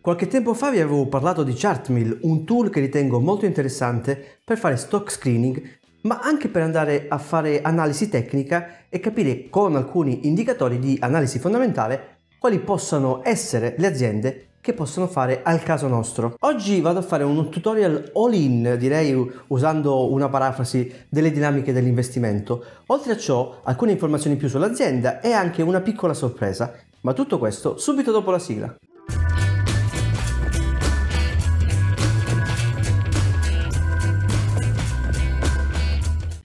Qualche tempo fa vi avevo parlato di Chartmill, un tool che ritengo molto interessante per fare stock screening, ma anche per andare a fare analisi tecnica e capire con alcuni indicatori di analisi fondamentale quali possano essere le aziende che possono fare al caso nostro. Oggi vado a fare un tutorial all-in, direi usando una parafrasi delle dinamiche dell'investimento. Oltre a ciò, alcune informazioni più sull'azienda e anche una piccola sorpresa, ma tutto questo subito dopo la sigla.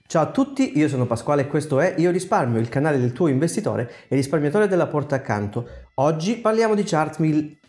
Ciao a tutti, io sono Pasquale e questo è Io Risparmio, il canale del tuo investitore e risparmiatore della porta accanto. Oggi parliamo di chart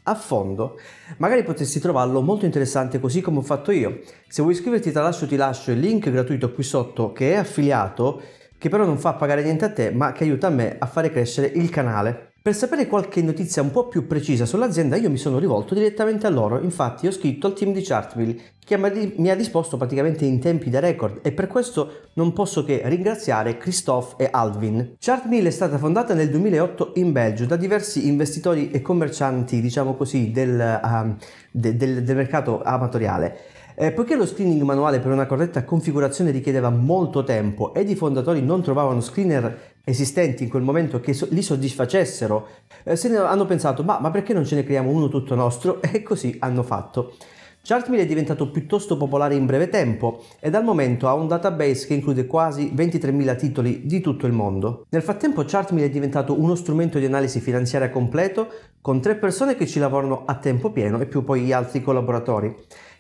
a fondo, magari potresti trovarlo molto interessante così come ho fatto io. Se vuoi iscriverti tra l'altro ti lascio il link gratuito qui sotto che è affiliato, che però non fa pagare niente a te ma che aiuta a me a fare crescere il canale. Per sapere qualche notizia un po' più precisa sull'azienda io mi sono rivolto direttamente a loro, infatti ho scritto al team di Chartville che mi ha risposto praticamente in tempi da record e per questo non posso che ringraziare Christophe e Alvin. Chartville è stata fondata nel 2008 in Belgio da diversi investitori e commercianti, diciamo così, del, uh, de, del, del mercato amatoriale. Eh, poiché lo screening manuale per una corretta configurazione richiedeva molto tempo ed i fondatori non trovavano screener esistenti in quel momento che li soddisfacessero, eh, se ne hanno pensato ma, ma perché non ce ne creiamo uno tutto nostro e così hanno fatto. Chartmill è diventato piuttosto popolare in breve tempo e dal momento ha un database che include quasi 23.000 titoli di tutto il mondo. Nel frattempo Chartmill è diventato uno strumento di analisi finanziaria completo con tre persone che ci lavorano a tempo pieno e più poi gli altri collaboratori.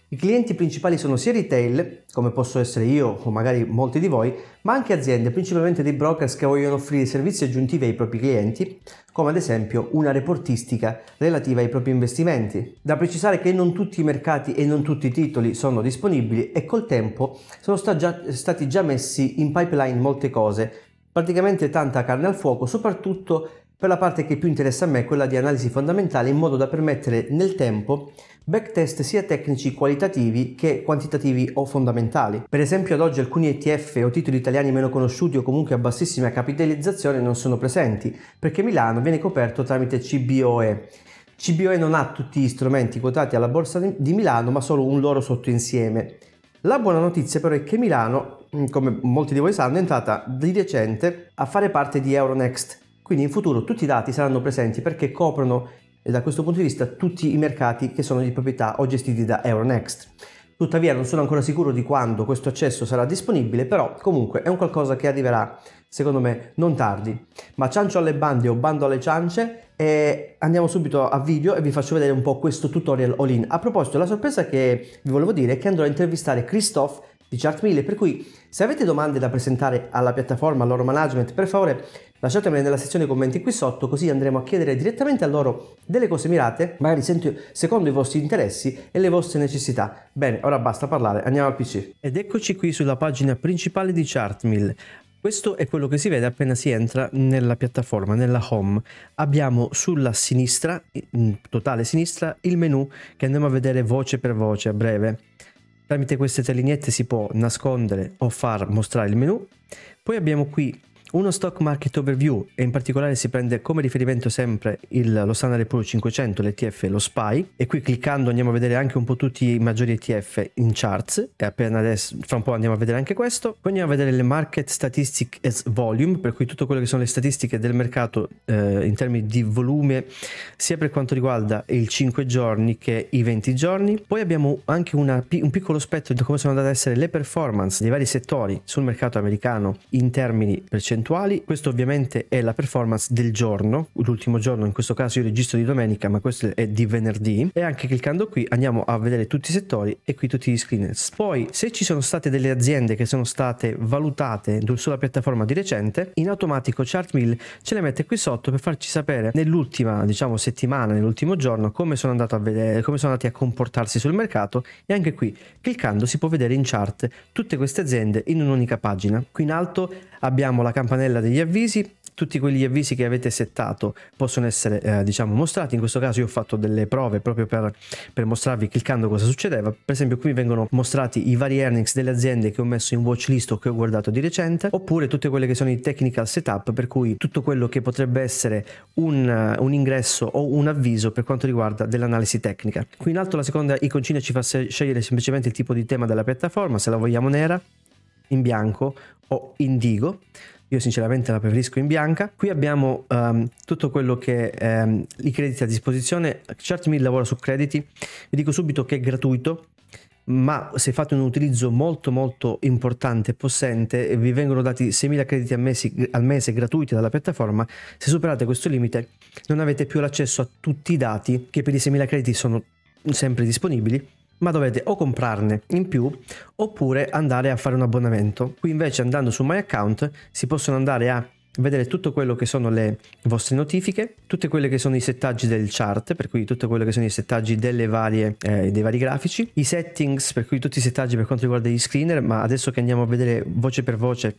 I clienti principali sono sia retail, come posso essere io o magari molti di voi, ma anche aziende, principalmente dei brokers che vogliono offrire servizi aggiuntivi ai propri clienti, come ad esempio una reportistica relativa ai propri investimenti. Da precisare che non tutti i mercati e non tutti i titoli sono disponibili e col tempo sono già, stati già messi in pipeline molte cose, praticamente tanta carne al fuoco, soprattutto per la parte che più interessa a me, è quella di analisi fondamentale, in modo da permettere nel tempo backtest sia tecnici qualitativi che quantitativi o fondamentali. Per esempio ad oggi alcuni ETF o titoli italiani meno conosciuti o comunque a bassissima capitalizzazione non sono presenti, perché Milano viene coperto tramite CBOE. CBOE non ha tutti gli strumenti quotati alla borsa di Milano, ma solo un loro sottoinsieme. La buona notizia però è che Milano, mm, come molti di voi sanno, è entrata di recente a fare parte di Euronext, quindi in futuro tutti i dati saranno presenti perché coprono eh, da questo punto di vista tutti i mercati che sono di proprietà o gestiti da Euronext. Tuttavia non sono ancora sicuro di quando questo accesso sarà disponibile, però comunque è un qualcosa che arriverà, secondo me, non tardi. Ma ciancio alle bande o bando alle ciance, e eh, andiamo subito a video e vi faccio vedere un po' questo tutorial all-in. A proposito, la sorpresa che vi volevo dire è che andrò a intervistare Christophe di Chartmill. Per cui se avete domande da presentare alla piattaforma, al loro management, per favore lasciatemele nella sezione commenti qui sotto, così andremo a chiedere direttamente a loro delle cose mirate, magari secondo i vostri interessi e le vostre necessità. Bene, ora basta parlare, andiamo al PC. Ed eccoci qui sulla pagina principale di Chartmill. Questo è quello che si vede appena si entra nella piattaforma, nella home. Abbiamo sulla sinistra, in totale sinistra, il menu che andiamo a vedere voce per voce a breve. Tramite queste tre lineette si può nascondere o far mostrare il menu. Poi abbiamo qui uno stock market overview e in particolare si prende come riferimento sempre il, lo Standard Poor's 500, l'ETF e lo SPY e qui cliccando andiamo a vedere anche un po' tutti i maggiori ETF in charts e appena adesso, fra un po' andiamo a vedere anche questo. Poi andiamo a vedere le market statistics as volume, per cui tutto quello che sono le statistiche del mercato eh, in termini di volume sia per quanto riguarda il 5 giorni che i 20 giorni. Poi abbiamo anche una, un piccolo spettro di come sono andate ad essere le performance dei vari settori sul mercato americano in termini percentuali eventuali. Questo ovviamente è la performance del giorno, l'ultimo giorno, in questo caso io registro di domenica, ma questo è di venerdì. E anche cliccando qui andiamo a vedere tutti i settori e qui tutti gli screeners. Poi se ci sono state delle aziende che sono state valutate sulla piattaforma di recente, in automatico Chartmill ce le mette qui sotto per farci sapere nell'ultima diciamo settimana, nell'ultimo giorno, come sono andato a vedere, come sono andati a comportarsi sul mercato e anche qui cliccando si può vedere in chart tutte queste aziende in un'unica pagina. Qui in alto abbiamo la campagna campanella degli avvisi tutti quegli avvisi che avete settato possono essere eh, diciamo mostrati in questo caso io ho fatto delle prove proprio per, per, mostrarvi cliccando cosa succedeva per esempio qui vengono mostrati i vari earnings delle aziende che ho messo in watch list o che ho guardato di recente oppure tutte quelle che sono i technical setup per cui tutto quello che potrebbe essere un, eh, un ingresso o un avviso per quanto riguarda dell'analisi tecnica qui in alto la seconda iconcina ci fa scegliere semplicemente il tipo di tema della piattaforma se la vogliamo nera in bianco o indigo io sinceramente la preferisco in bianca. Qui abbiamo um, tutto quello che um, i crediti a disposizione, ChartMill lavora su crediti, vi dico subito che è gratuito, ma se fate un utilizzo molto molto importante e possente e vi vengono dati 6.000 crediti al mese, al mese, gratuiti dalla piattaforma se superate questo limite non avete più l'accesso a tutti i dati che per i 6.000 crediti sono sempre disponibili ma dovete o comprarne in più oppure andare a fare un abbonamento. Qui invece andando su My Account si possono andare a vedere tutto quello che sono le vostre notifiche, tutte quelle che sono i settaggi del chart, per cui tutto quello che sono i settaggi delle varie, eh, dei vari grafici, i settings, per cui tutti i settaggi per quanto riguarda gli screener, ma adesso che andiamo a vedere voce per voce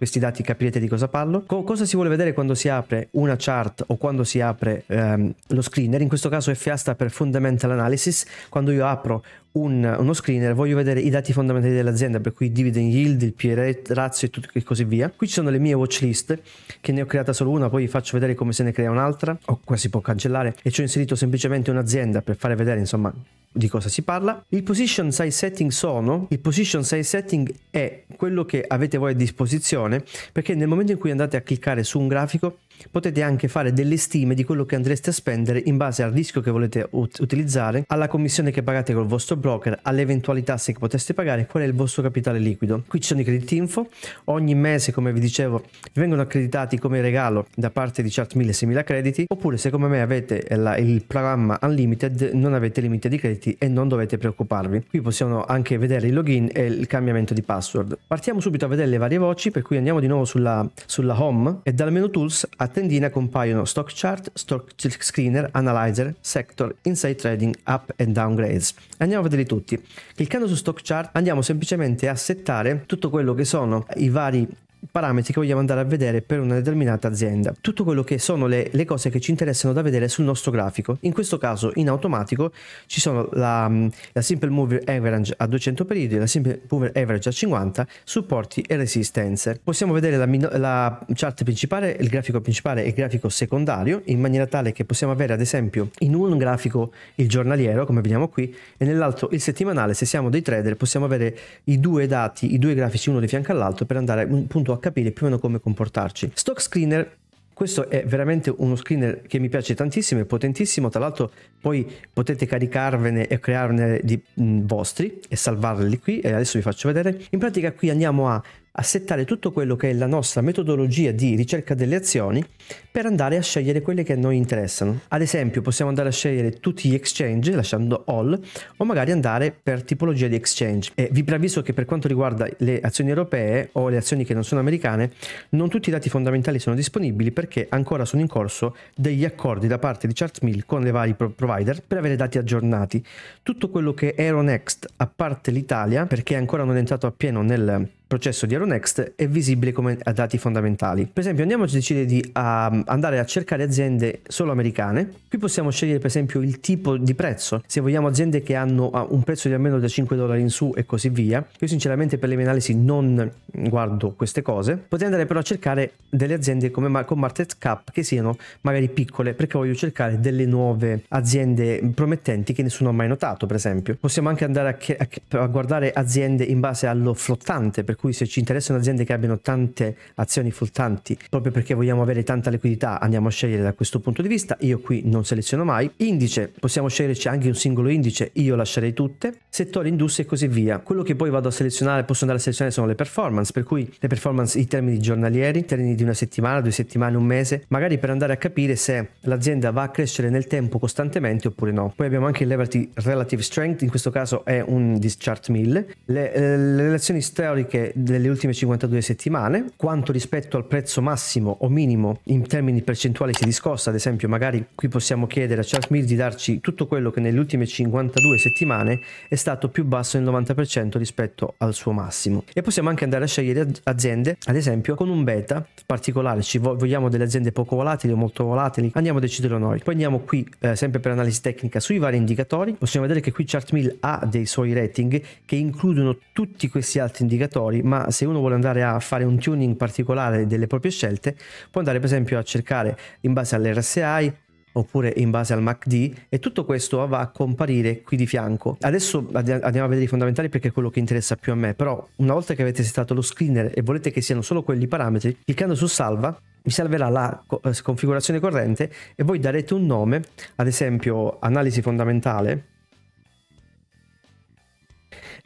questi dati capirete di cosa parlo. Co cosa si vuole vedere quando si apre una chart o quando si apre ehm, lo screener? In questo caso FA sta per Fundamental Analysis. Quando io apro un, uno screener, voglio vedere i dati fondamentali dell'azienda, per cui dividend yield, il PR, razio e, tutto, e così via. Qui ci sono le mie watchlist, che ne ho creata solo una, poi vi faccio vedere come se ne crea un'altra, o qua si può cancellare, e ci ho inserito semplicemente un'azienda per fare vedere insomma di cosa si parla. Il position size setting sono, il position size setting è quello che avete voi a disposizione, perché nel momento in cui andate a cliccare su un grafico potete anche fare delle stime di quello che andreste a spendere in base al rischio che volete ut utilizzare, alla commissione che pagate col vostro broker all'eventualità tasse che poteste pagare, qual è il vostro capitale liquido. Qui ci sono i credit info, ogni mese come vi dicevo vengono accreditati come regalo da parte di Chart 1000 6000 crediti, oppure se come me avete la, il programma Unlimited non avete limite di crediti e non dovete preoccuparvi. Qui possiamo anche vedere il login e il cambiamento di password. Partiamo subito a vedere le varie voci, per cui andiamo di nuovo sulla, sulla home e dal menu tools a tendina compaiono stock chart, stock screener, analyzer, sector, insight trading, up and downgrades. Andiamo a vedere ricorderli tutti. Cliccando su Stock Chart andiamo semplicemente a settare tutto quello che sono i vari parametri che vogliamo andare a vedere per una determinata azienda. Tutto quello che sono le, le, cose che ci interessano da vedere sul nostro grafico. In questo caso in automatico ci sono la, la Simple Mover Average a 200 periodi, la Simple Mover Average a 50, supporti e resistenze. Possiamo vedere la, la chart principale, il grafico principale e il grafico secondario in maniera tale che possiamo avere ad esempio in un grafico il giornaliero come vediamo qui e nell'altro il settimanale se siamo dei trader possiamo avere i due dati, i due grafici uno di fianco all'altro per andare un appunto aiuto a capire più o meno come comportarci. Stock Screener questo è veramente uno screener che mi piace tantissimo, è potentissimo, tra l'altro poi potete caricarvene e crearne di mh, vostri e salvarli qui e adesso vi faccio vedere. In pratica qui andiamo a a settare tutto quello che è la nostra metodologia di ricerca delle azioni per andare a scegliere quelle che a noi interessano. Ad esempio possiamo andare a scegliere tutti gli exchange lasciando all o magari andare per tipologia di exchange. E vi preavviso che per quanto riguarda le azioni europee o le azioni che non sono americane non tutti i dati fondamentali sono disponibili perché ancora sono in corso degli accordi da parte di Chartmill con le vari provider per avere dati aggiornati. Tutto quello che Aeronext, a parte l'Italia, perché ancora non è entrato appieno nel processo di Aeronext è visibile come dati fondamentali. Per esempio andiamo a decidere di uh, andare a cercare aziende solo americane. Qui possiamo scegliere per esempio il tipo di prezzo, se vogliamo aziende che hanno uh, un prezzo di almeno da 5 dollari in su e così via. Io sinceramente per le mie analisi non guardo queste cose. Potrei andare però a cercare delle aziende come, con market cap che siano magari piccole perché voglio cercare delle nuove aziende promettenti che nessuno ha mai notato per esempio. Possiamo anche andare a, a, a guardare aziende in base allo flottante per cui se ci interessano aziende che abbiano tante azioni full tanti, proprio perché vogliamo avere tanta liquidità, andiamo a scegliere da questo punto di vista. Io qui non seleziono mai. Indice, possiamo sceglierci anche un singolo indice, io lascerei tutte. Settore, industria e così via. Quello che poi vado a selezionare, posso andare a selezionare sono le performance, per cui le performance in termini giornalieri, in termini di una settimana, due settimane, un mese, magari per andare a capire se l'azienda va a crescere nel tempo costantemente oppure no. Poi abbiamo anche il Relative Strength, in questo caso è un Dischart 1000. Le, eh, le relazioni storiche delle, ultime 52 settimane, quanto rispetto al prezzo massimo o minimo in termini percentuali si discosta, ad esempio magari qui possiamo chiedere a Charles Mill di darci tutto quello che nelle ultime 52 settimane è stato più basso del 90% rispetto al suo massimo. E possiamo anche andare a scegliere aziende, ad esempio con un beta particolare, ci vogliamo delle aziende poco volatili o molto volatili, andiamo a deciderlo noi. Poi andiamo qui eh, sempre per analisi tecnica sui vari indicatori, possiamo vedere che qui Chart Mill ha dei suoi rating che includono tutti questi altri indicatori soli, ma se uno vuole andare a fare un tuning particolare delle proprie scelte, può andare per esempio a cercare in base all'RSI, oppure in base al MACD e tutto questo va a comparire qui di fianco. Adesso andiamo a vedere i fondamentali perché è quello che interessa più a me, però una volta che avete setato lo screener e volete che siano solo quelli parametri, cliccando su salva vi salverà la eh, configurazione corrente e voi darete un nome, ad esempio analisi fondamentale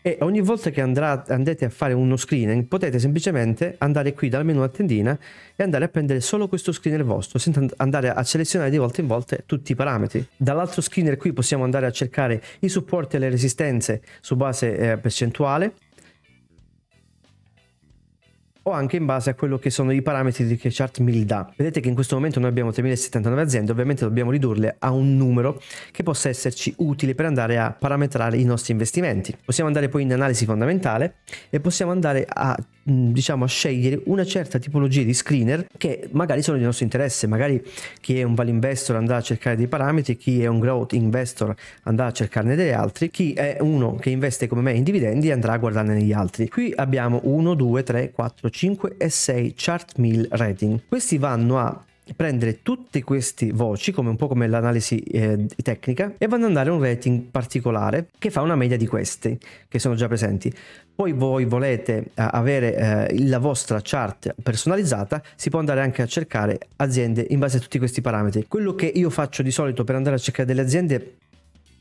e ogni volta che andrà, andrete a fare uno screening potete semplicemente andare qui dal menu a tendina e andare a prendere solo questo screener vostro senza andare a selezionare di volta in volta tutti i parametri. Dall'altro screener qui possiamo andare a cercare i supporti e le resistenze su base eh, percentuale o anche in base a quello che sono i parametri che chart mi dà. Vedete che in questo momento noi abbiamo 3079 aziende, ovviamente dobbiamo ridurle a un numero che possa esserci utile per andare a parametrare i nostri investimenti. Possiamo andare poi in analisi fondamentale e possiamo andare a diciamo a scegliere una certa tipologia di screener che magari sono di nostro interesse magari chi è un value investor andrà a cercare dei parametri chi è un growth investor andrà a cercarne degli altri chi è uno che investe come me in dividendi andrà a guardarne negli altri qui abbiamo 1 2 3 4 5 e 6 chart mill rating questi vanno a prendere tutte queste voci, come un po' come l'analisi eh, tecnica, e vanno a dare un rating particolare che fa una media di queste che sono già presenti. Poi voi volete eh, avere eh, la vostra chart personalizzata, si può andare anche a cercare aziende in base a tutti questi parametri. Quello che io faccio di solito per andare a cercare delle aziende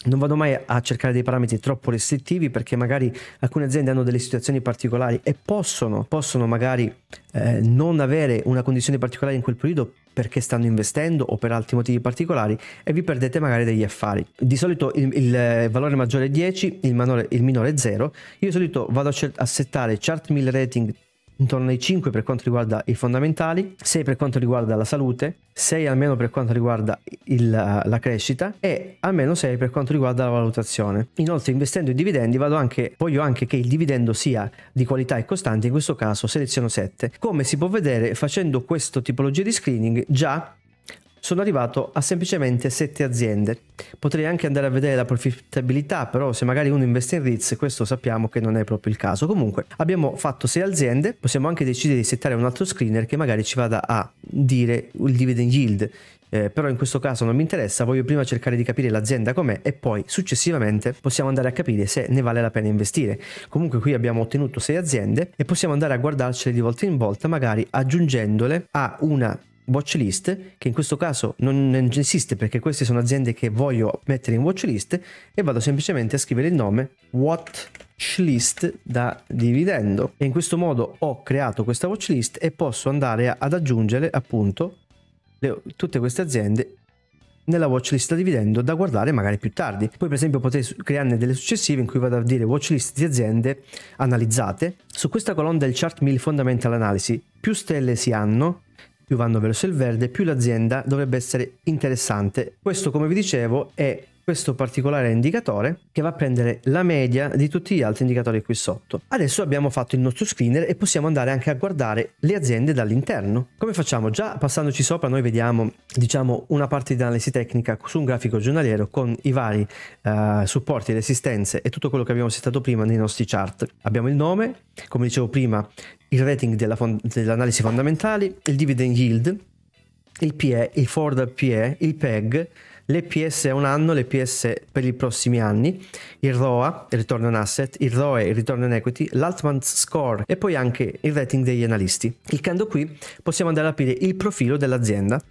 non vado mai a cercare dei parametri troppo restrittivi perché magari alcune aziende hanno delle situazioni particolari e possono, possono magari eh, non avere una condizione particolare in quel periodo perché stanno investendo o per altri motivi particolari e vi perdete magari degli affari. Di solito il, il eh, valore maggiore è 10, il, manore, il minore è 0. Io di solito vado a, a settare chart mill rating intorno ai 5 per quanto riguarda i fondamentali, 6 per quanto riguarda la salute, 6 almeno per quanto riguarda il, eh, la crescita e almeno 6 per quanto riguarda la valutazione. Inoltre investendo in dividendi anche, voglio anche che il dividendo sia di qualità e costante, in questo caso seleziono 7. Come si può vedere facendo questo tipologia di screening già sono arrivato a semplicemente 7 aziende. Potrei anche andare a vedere la profittabilità, però se magari uno investe in REITs, questo sappiamo che non è proprio il caso. Comunque, abbiamo fatto 6 aziende, possiamo anche decidere di settare un altro screener che magari ci vada a dire il dividend yield, eh, però in questo caso non mi interessa, voglio prima cercare di capire l'azienda com'è e poi successivamente possiamo andare a capire se ne vale la pena investire. Comunque qui abbiamo ottenuto 6 aziende e possiamo andare a guardarcele di volta in volta, magari aggiungendole a una watchlist, che in questo caso non esiste perché queste sono aziende che voglio mettere in watchlist e vado semplicemente a scrivere il nome watchlist da dividendo e in questo modo ho creato questa watchlist e posso andare ad aggiungere appunto le, tutte queste aziende nella watchlist da dividendo da guardare magari più tardi. Poi per esempio potrei crearne delle successive in cui vado a dire watchlist di aziende analizzate. Su questa colonna del chart mill fundamental analysis più stelle si hanno, più vanno verso il verde, più l'azienda dovrebbe essere interessante. Questo, come vi dicevo, è questo particolare indicatore che va a prendere la media di tutti gli altri indicatori qui sotto. Adesso abbiamo fatto il nostro screener e possiamo andare anche a guardare le aziende dall'interno. Come facciamo? Già passandoci sopra noi vediamo diciamo una parte di analisi tecnica su un grafico giornaliero con i vari eh, supporti, resistenze e tutto quello che abbiamo settato prima nei nostri chart. Abbiamo il nome, come dicevo prima, il rating dell'analisi fondamentali, il dividend yield, il PE, il forward PE, il PEG, l'EPS a un anno, l'EPS per i prossimi anni, il ROA, il ritorno in asset, il ROE, il ritorno in equity, l'altman's Score e poi anche il rating degli analisti. Cliccando qui possiamo andare a aprire il profilo dell'azienda.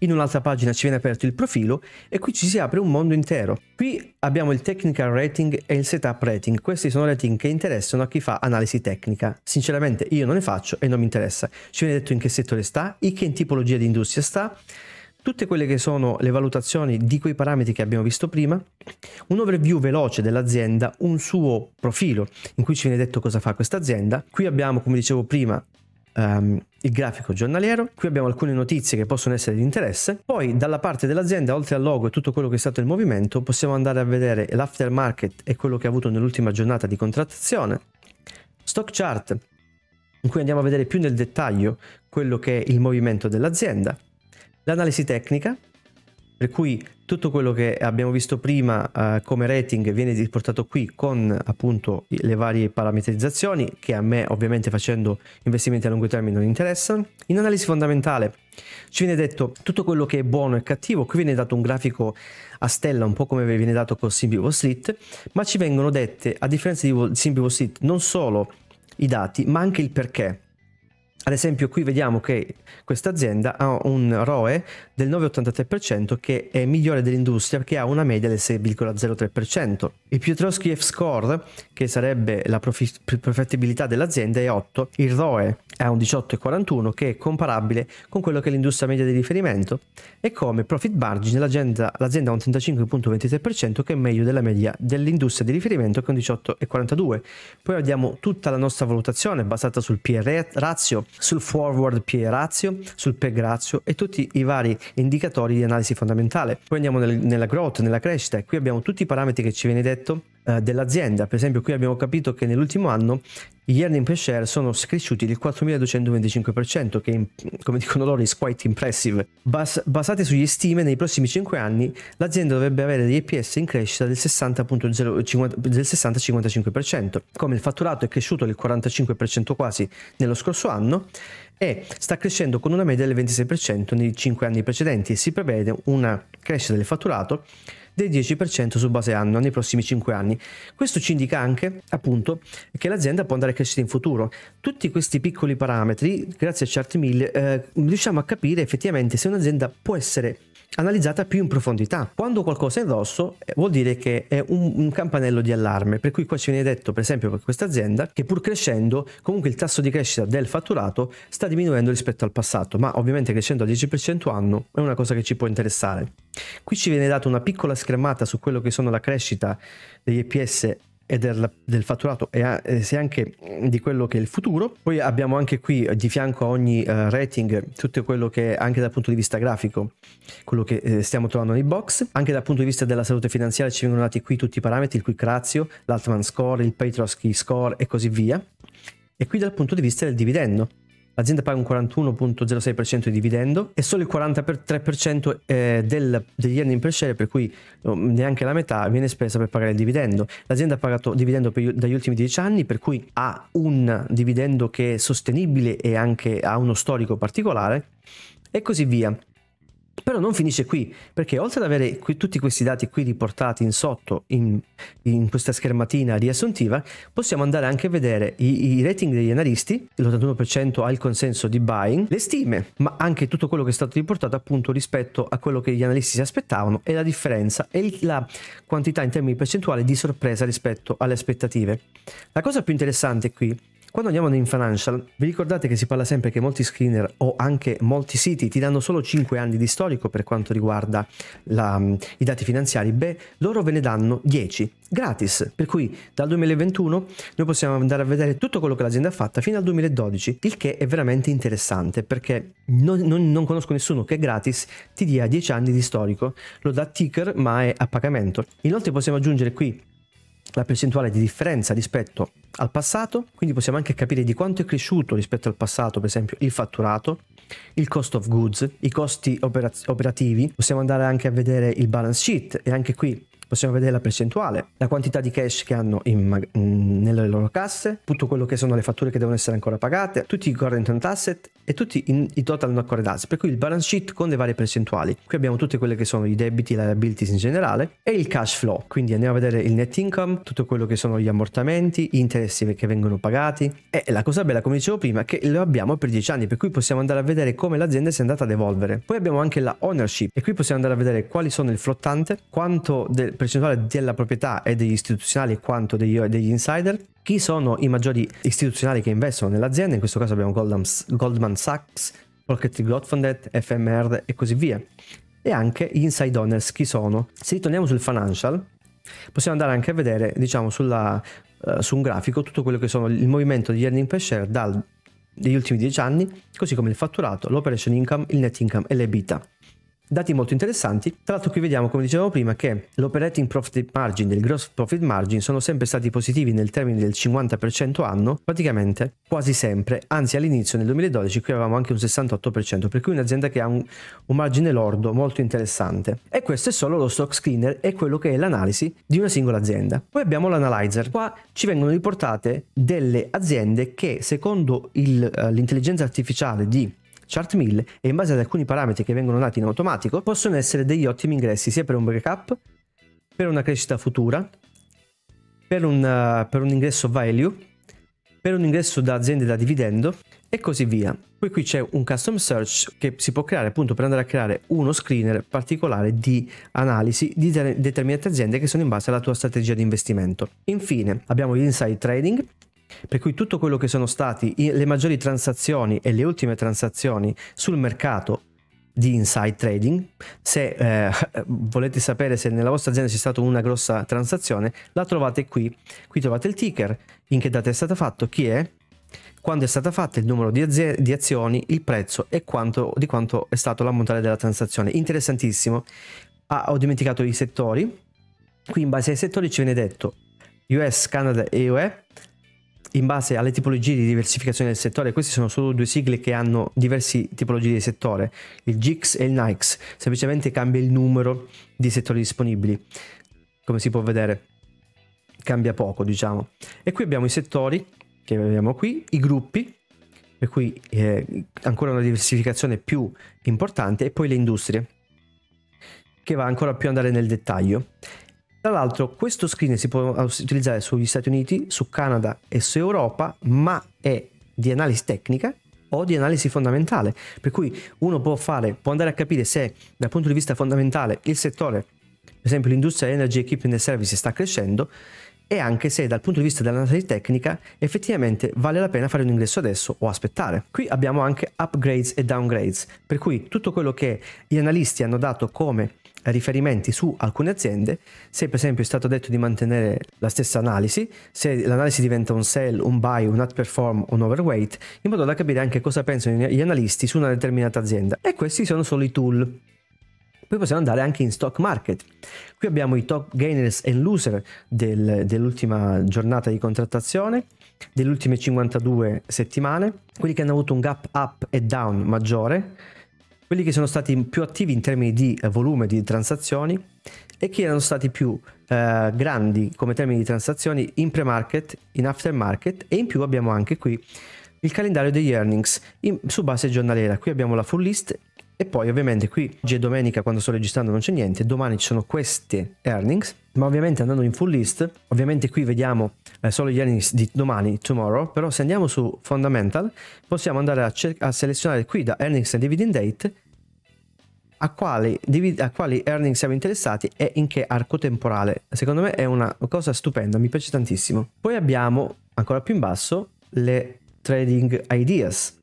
In un'altra pagina ci viene aperto il profilo e qui ci si apre un mondo intero. Qui abbiamo il technical rating e il setup rating. Questi sono rating che interessano a chi fa analisi tecnica. Sinceramente io non ne faccio e non mi interessa. Ci viene detto in che settore sta, in che tipologia di industria sta, tutte quelle che sono le valutazioni di quei parametri che abbiamo visto prima, un overview veloce dell'azienda, un suo profilo in cui ci viene detto cosa fa questa azienda. Qui abbiamo, come dicevo prima, Um, il grafico giornaliero, qui abbiamo alcune notizie che possono essere di interesse, poi dalla parte dell'azienda oltre al logo e tutto quello che è stato il movimento possiamo andare a vedere l'aftermarket e quello che ha avuto nell'ultima giornata di contrattazione, stock chart in cui andiamo a vedere più nel dettaglio quello che è il movimento dell'azienda, l'analisi tecnica, per cui tutto quello che abbiamo visto prima eh, come rating viene riportato qui con appunto le varie parametrizzazioni che a me ovviamente facendo investimenti a lungo termine non interessano. In analisi fondamentale ci viene detto tutto quello che è buono e cattivo, qui viene dato un grafico a stella un po' come viene dato con SimbiWall Street, ma ci vengono dette a differenza di SimbiWall Street non solo i dati ma anche il perché ad esempio qui vediamo che questa azienda ha un ROE del 9,83% che è migliore dell'industria che ha una media del 6,03%. Il Piotrowski F-Score, che sarebbe la profittabilità dell'azienda, è 8, il ROE è un 18,41 che è comparabile con quello che è l'industria media di riferimento e come profit margin l'azienda, l'azienda ha un 35,23% che è meglio della media dell'industria di riferimento che è un 18,42. Poi abbiamo tutta la nostra valutazione basata sul PR ratio sul forward PE ratio, sul PEG ratio e tutti i vari indicatori di analisi fondamentale. Poi andiamo nel, nella growth, nella crescita, qui abbiamo tutti i parametri che ci viene detto eh, dell'azienda. Per esempio qui abbiamo capito che nell'ultimo anno gli earning per share sono cresciuti del 4.225%, che come dicono loro is quite impressive. Bas basate sugli stime, nei prossimi 5 anni l'azienda dovrebbe avere degli EPS in crescita del 60-55%, come il fatturato è cresciuto del 45% quasi nello scorso anno e sta crescendo con una media del 26% nei 5 anni precedenti e si prevede una crescita del fatturato del 10% su base annua nei prossimi 5 anni. Questo ci indica anche, appunto, che l'azienda può andare a crescere in futuro. Tutti questi piccoli parametri, grazie a Chart 1000, eh, riusciamo a capire effettivamente se un'azienda può essere analizzata più in profondità. Quando qualcosa è rosso eh, vuol dire che è un, un campanello di allarme, per cui qua ci viene detto per esempio per questa azienda che pur crescendo comunque il tasso di crescita del fatturato sta diminuendo rispetto al passato, ma ovviamente crescendo al 10% anno è una cosa che ci può interessare. Qui ci viene data una piccola schermata su quello che sono la crescita degli EPS e del, del fatturato e, e sia anche di quello che è il futuro. Poi abbiamo anche qui di fianco a ogni uh, rating tutto quello che è anche dal punto di vista grafico, quello che eh, stiamo trovando nei box. Anche dal punto di vista della salute finanziaria ci vengono dati qui tutti i parametri, il quick ratio, l'Altman score, il Petrosky score e così via. E qui dal punto di vista del dividendo L'azienda paga un 41.06% di dividendo e solo il 43% eh, del, degli earning per share, per cui oh, neanche la metà viene spesa per pagare il dividendo. L'azienda ha pagato dividendo per, dagli ultimi 10 anni, per cui ha un dividendo che è sostenibile e anche ha uno storico particolare e così via. Però non finisce qui, perché oltre ad avere qui, tutti questi dati qui riportati in sotto in, in questa schermatina riassuntiva, possiamo andare anche a vedere i, i rating degli analisti, l'81% ha il consenso di buying, le stime, ma anche tutto quello che è stato riportato appunto rispetto a quello che gli analisti si aspettavano e la differenza e la quantità in termini percentuali di sorpresa rispetto alle aspettative. La cosa più interessante qui quando andiamo in financial, vi ricordate che si parla sempre che molti screener o anche molti siti ti danno solo 5 anni di storico per quanto riguarda la, mm, i dati finanziari? Beh, loro ve ne danno 10 gratis, per cui dal 2021 noi possiamo andare a vedere tutto quello che l'azienda ha fatta fino al 2012, il che è veramente interessante perché non, non, non conosco nessuno che gratis ti dia 10 anni di storico, lo dà ticker ma è a pagamento. Inoltre possiamo aggiungere qui la percentuale di differenza rispetto al passato, quindi possiamo anche capire di quanto è cresciuto rispetto al passato, per esempio il fatturato, il cost of goods, i costi operativi, possiamo andare anche a vedere il balance sheet e anche qui possiamo vedere la percentuale, la quantità di cash che hanno in, mm, nelle loro casse, tutto quello che sono le fatture che devono essere ancora pagate, tutti i current asset e tutti in, i total non current asset, per cui il balance sheet con le varie percentuali. Qui abbiamo tutte quelle che sono i debiti, le liabilities in generale e il cash flow, quindi andiamo a vedere il net income, tutto quello che sono gli ammortamenti, gli interessi che vengono pagati e la cosa bella come dicevo prima che lo abbiamo per 10 anni, per cui possiamo andare a vedere come l'azienda si è andata ad evolvere. Poi abbiamo anche la ownership e qui possiamo andare a vedere quali sono il flottante, quanto del percentuale della proprietà è degli istituzionali quanto degli, degli insider. Chi sono i maggiori istituzionali che investono nell'azienda? In questo caso abbiamo Goldman, Goldman Sachs, Rocket Gottfundet, FMR e così via. E anche gli inside owners, chi sono? Se ritorniamo sul financial, possiamo andare anche a vedere, diciamo, sulla, uh, su un grafico tutto quello che sono il movimento di earning per share dal, degli ultimi 10 anni, così come il fatturato, l'operation income, il net income e l'ebita. Dati molto interessanti, tra l'altro qui vediamo come dicevamo prima che l'operating profit margin e il gross profit margin sono sempre stati positivi nel termine del 50% anno, praticamente quasi sempre, anzi all'inizio nel 2012 qui avevamo anche un 68%, per cui un'azienda che ha un, un margine lordo molto interessante. E questo è solo lo stock screener e quello che è l'analisi di una singola azienda. Poi abbiamo l'analyzer, qua ci vengono riportate delle aziende che secondo eh, l'intelligenza artificiale di Chart 1000 e in base ad alcuni parametri che vengono dati in automatico possono essere degli ottimi ingressi sia per un backup, per una crescita futura, per un, eh, per un ingresso value, per un ingresso da aziende da dividendo e così via. Poi qui c'è un custom search che si può creare appunto per andare a creare uno screener particolare di analisi di determinate aziende che sono in base alla tua strategia di investimento. Infine abbiamo gli trading per cui tutto quello che sono stati le maggiori transazioni e le ultime transazioni sul mercato di inside trading, se eh, volete sapere se nella vostra azienda c'è stata una grossa transazione, la trovate qui. Qui trovate il ticker, in che data è stata fatta, chi è, quando è stata fatta, il numero di, di azioni, il prezzo e quanto, di quanto è stato l'ammontare della transazione. Interessantissimo. Ah, ho dimenticato i settori. Qui in base ai settori ci viene detto US, Canada e UE, in base alle tipologie di diversificazione del settore, queste sono solo due sigle che hanno diversi tipologie di settore, il GIX e il NYX, semplicemente cambia il numero di settori disponibili, come si può vedere, cambia poco diciamo. E qui abbiamo i settori, che abbiamo qui, i gruppi, per cui eh, ancora una diversificazione più importante, e poi le industrie, che va ancora più andare nel dettaglio. Tra l'altro questo screen si può utilizzare sugli Stati Uniti, su Canada e su Europa, ma è di analisi tecnica o di analisi fondamentale, per cui uno può, fare, può andare a capire se dal punto di vista fondamentale il settore, per esempio l'industria energy equipment and services sta crescendo, e anche se dal punto di vista dell'analisi tecnica effettivamente vale la pena fare un ingresso adesso o aspettare. Qui abbiamo anche upgrades e downgrades, per cui tutto quello che gli analisti hanno dato come riferimenti su alcune aziende, se per esempio è stato detto di mantenere la stessa analisi, se l'analisi diventa un sell, un buy, un outperform, un overweight, in modo da capire anche cosa pensano gli analisti su una determinata azienda. E questi sono solo i tool poi possiamo andare anche in stock market. Qui abbiamo i top gainers e loser del, dell'ultima giornata di contrattazione, delle ultime 52 settimane, quelli che hanno avuto un gap up e down maggiore, quelli che sono stati più attivi in termini di eh, volume di transazioni e chi erano stati più eh, grandi come termini di transazioni in pre-market, in aftermarket e in più abbiamo anche qui il calendario degli earnings in, su base giornaliera. Qui abbiamo la full list e poi ovviamente qui oggi è domenica quando sto registrando non c'è niente, domani ci sono queste earnings, ma ovviamente andando in full list, ovviamente qui vediamo eh, solo gli earnings di domani, tomorrow, però se andiamo su fundamental possiamo andare a, a selezionare qui da earnings e dividend date a quali, a quali earnings siamo interessati e in che arco temporale. Secondo me è una cosa stupenda, mi piace tantissimo. Poi abbiamo ancora più in basso le trading ideas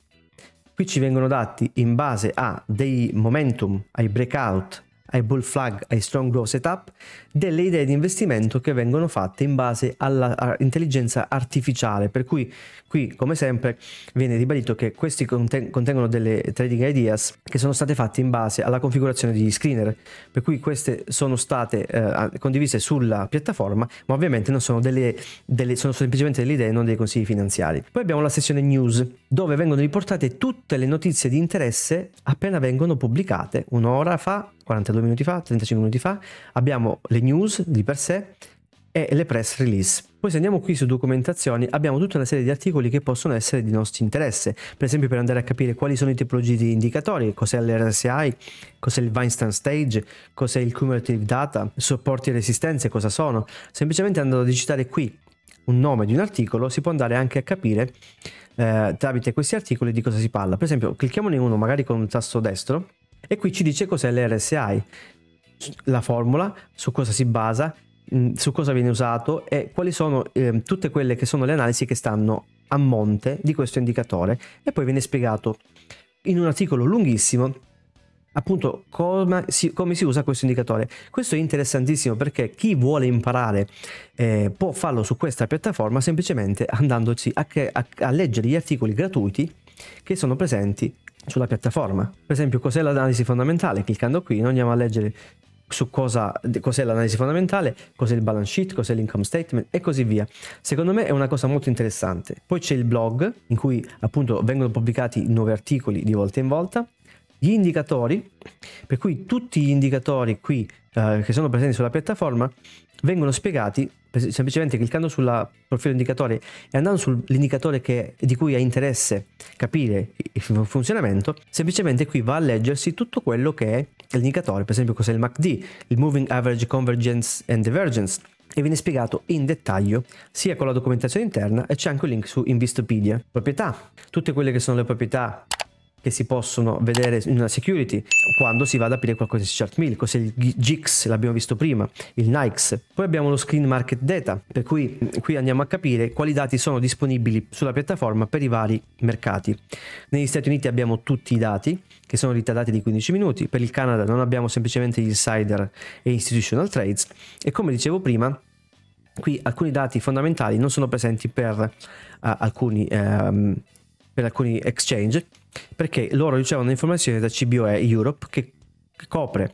Qui ci vengono dati in base a dei momentum, ai breakout ai bull flag, ai strong growth setup, delle idee di investimento che vengono fatte in base all'intelligenza artificiale. Per cui qui, come sempre, viene ribadito che questi contengono delle trading ideas che sono state fatte in base alla configurazione di screener, per cui queste sono state eh, condivise sulla piattaforma, ma ovviamente non sono delle, delle, sono semplicemente delle idee, non dei consigli finanziari. Poi abbiamo la sessione news, dove vengono riportate tutte le notizie di interesse appena vengono pubblicate un'ora fa 42 minuti fa, 35 minuti fa, abbiamo le news di per sé e le press release. Poi se andiamo qui su documentazioni abbiamo tutta una serie di articoli che possono essere di nostro interesse, per esempio per andare a capire quali sono i tipologie di indicatori, cos'è l'RSI, cos'è il Weinstein Stage, cos'è il Cumulative Data, supporti e resistenze, cosa sono. Semplicemente andando a digitare qui un nome di un articolo si può andare anche a capire eh, tramite questi articoli di cosa si parla. Per esempio clicchiamone uno magari con il tasto destro e qui ci dice cos'è l'RSI, la formula, su cosa si basa, mm, su cosa viene usato e quali sono eh, tutte quelle che sono le analisi che stanno a monte di questo indicatore. E poi viene spiegato in un articolo lunghissimo appunto come si, come si, usa questo indicatore. Questo è interessantissimo perché chi vuole imparare eh, può farlo su questa piattaforma semplicemente andandoci a, a, a leggere gli articoli gratuiti che sono presenti sulla piattaforma. Per esempio, cos'è l'analisi fondamentale? Cliccando qui noi andiamo a leggere su cosa, cos'è l'analisi fondamentale, cos'è il balance sheet, cos'è l'income statement e così via. Secondo me è una cosa molto interessante. Poi c'è il blog in cui appunto vengono pubblicati nuovi articoli di volta in volta. Gli indicatori, per cui tutti gli indicatori qui eh, che sono presenti sulla piattaforma vengono spiegati semplicemente cliccando sul profilo indicatore e andando sull'indicatore che, di cui ha interesse capire il funzionamento, semplicemente qui va a leggersi tutto quello che è l'indicatore, per esempio cos'è il MACD, il Moving Average Convergence and Divergence, e viene spiegato in dettaglio sia con la documentazione interna e c'è anche un link su Invistopedia. Proprietà, tutte quelle che sono le proprietà che si possono vedere in una security quando si va ad aprire qualcosa in chart 1000 cos'è il GIX l'abbiamo visto prima il Nikes poi abbiamo lo screen market data per cui mm, qui andiamo a capire quali dati sono disponibili sulla piattaforma per i vari mercati negli Stati Uniti abbiamo tutti i dati che sono ritardati di 15 minuti per il Canada non abbiamo semplicemente gli insider e institutional trades e come dicevo prima qui alcuni dati fondamentali non sono presenti per uh, alcuni um, per alcuni exchange, perché loro ricevono informazioni da CBOE Europe che copre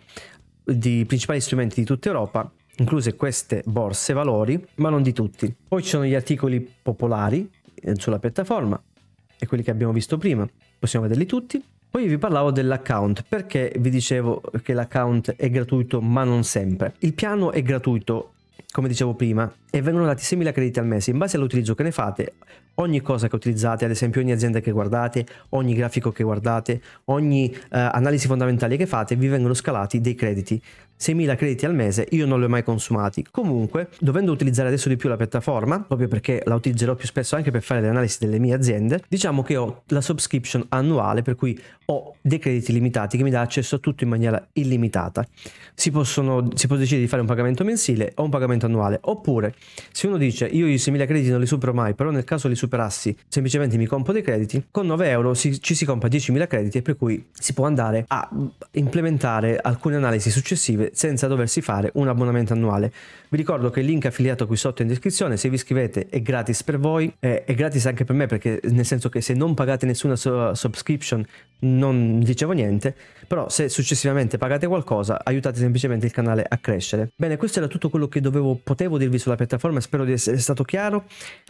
i principali strumenti di tutta Europa, incluse queste borse valori, ma non di tutti. Poi ci sono gli articoli popolari eh, sulla piattaforma e quelli che abbiamo visto prima, possiamo vederli tutti. Poi vi parlavo dell'account, perché vi dicevo che l'account è gratuito ma non sempre. Il piano è gratuito, come dicevo prima, e vengono dati 6.000 crediti al mese. In base all'utilizzo che ne fate, ogni cosa che utilizzate, ad esempio ogni azienda che guardate, ogni grafico che guardate, ogni eh, analisi fondamentale che fate, vi vengono scalati dei crediti. 6.000 crediti al mese io non li ho mai consumati. Comunque, dovendo utilizzare adesso di più la piattaforma, proprio perché la utilizzerò più spesso anche per fare le analisi delle mie aziende, diciamo che ho la subscription annuale, per cui ho dei crediti limitati che mi dà accesso a tutto in maniera illimitata. Si, possono, si può decidere di fare un pagamento mensile o un pagamento annuale, oppure se uno dice io i 6.000 crediti non li supero mai, però nel caso li superassi semplicemente mi compro dei crediti, con 9 euro si, ci si compra 10.000 crediti e per cui si può andare a mm, implementare alcune analisi successive senza doversi fare un abbonamento annuale. Vi ricordo che il link è affiliato qui sotto in descrizione, se vi iscrivete è gratis per voi, è, è gratis anche per me perché nel senso che se non pagate nessuna so subscription non dicevo niente, però se successivamente pagate qualcosa aiutate semplicemente il canale a crescere. Bene, questo era tutto quello che dovevo, potevo dirvi sulla piattaforma piattaforme, spero di essere stato chiaro.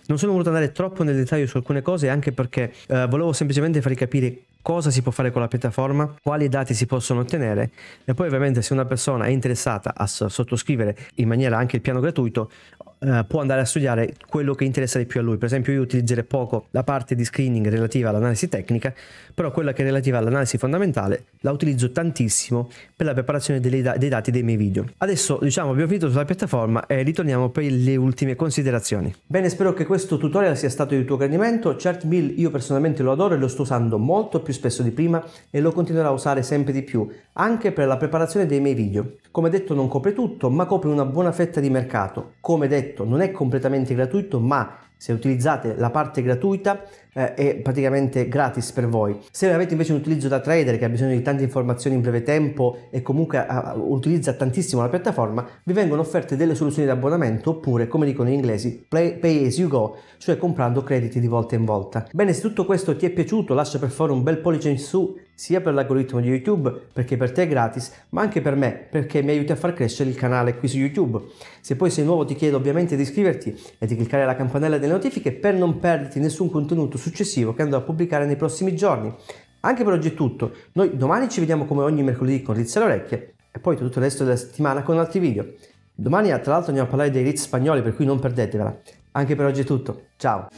Non sono voluto andare troppo nel dettaglio su alcune cose anche perché eh, volevo semplicemente farvi capire cosa si può fare con la piattaforma, quali dati si possono ottenere e poi ovviamente se una persona è interessata a sottoscrivere in maniera anche il piano gratuito eh, può andare a studiare quello che interessa di più a lui. Per esempio io utilizzerei poco la parte di screening relativa all'analisi tecnica, però quella che è relativa all'analisi fondamentale la utilizzo tantissimo per la preparazione dei, dati dei miei video. Adesso diciamo abbiamo finito sulla piattaforma e ritorniamo per gli le ultime considerazioni. Bene, spero che questo tutorial sia stato di tuo gradimento. Chart io personalmente lo adoro e lo sto usando molto più spesso di prima e lo continuerò a usare sempre di più, anche per la preparazione dei miei video. Come detto non copre tutto, ma copre una buona fetta di mercato. Come detto non è completamente gratuito, ma se utilizzate la parte gratuita eh, è praticamente gratis per voi. Se avete invece un utilizzo da trader che ha bisogno di tante informazioni in breve tempo e comunque uh, utilizza tantissimo la piattaforma, vi vengono offerte delle soluzioni di abbonamento oppure, come dicono gli inglesi, play, pay as you go, cioè comprando crediti di volta in volta. Bene, se tutto questo ti è piaciuto, lascia per favore un bel pollice in su sia per l'algoritmo di YouTube, perché per te è gratis, ma anche per me, perché mi aiuti a far crescere il canale qui su YouTube. Se poi sei nuovo ti chiedo ovviamente di iscriverti e di cliccare la campanella delle notifiche per non perderti nessun contenuto successivo che andrò a pubblicare nei prossimi giorni. Anche per oggi è tutto, noi domani ci vediamo come ogni mercoledì con Rizzi orecchie e poi tutto il resto della settimana con altri video. Domani tra l'altro andiamo a parlare dei Ritz spagnoli per cui non perdetevela. Anche per oggi è tutto, ciao!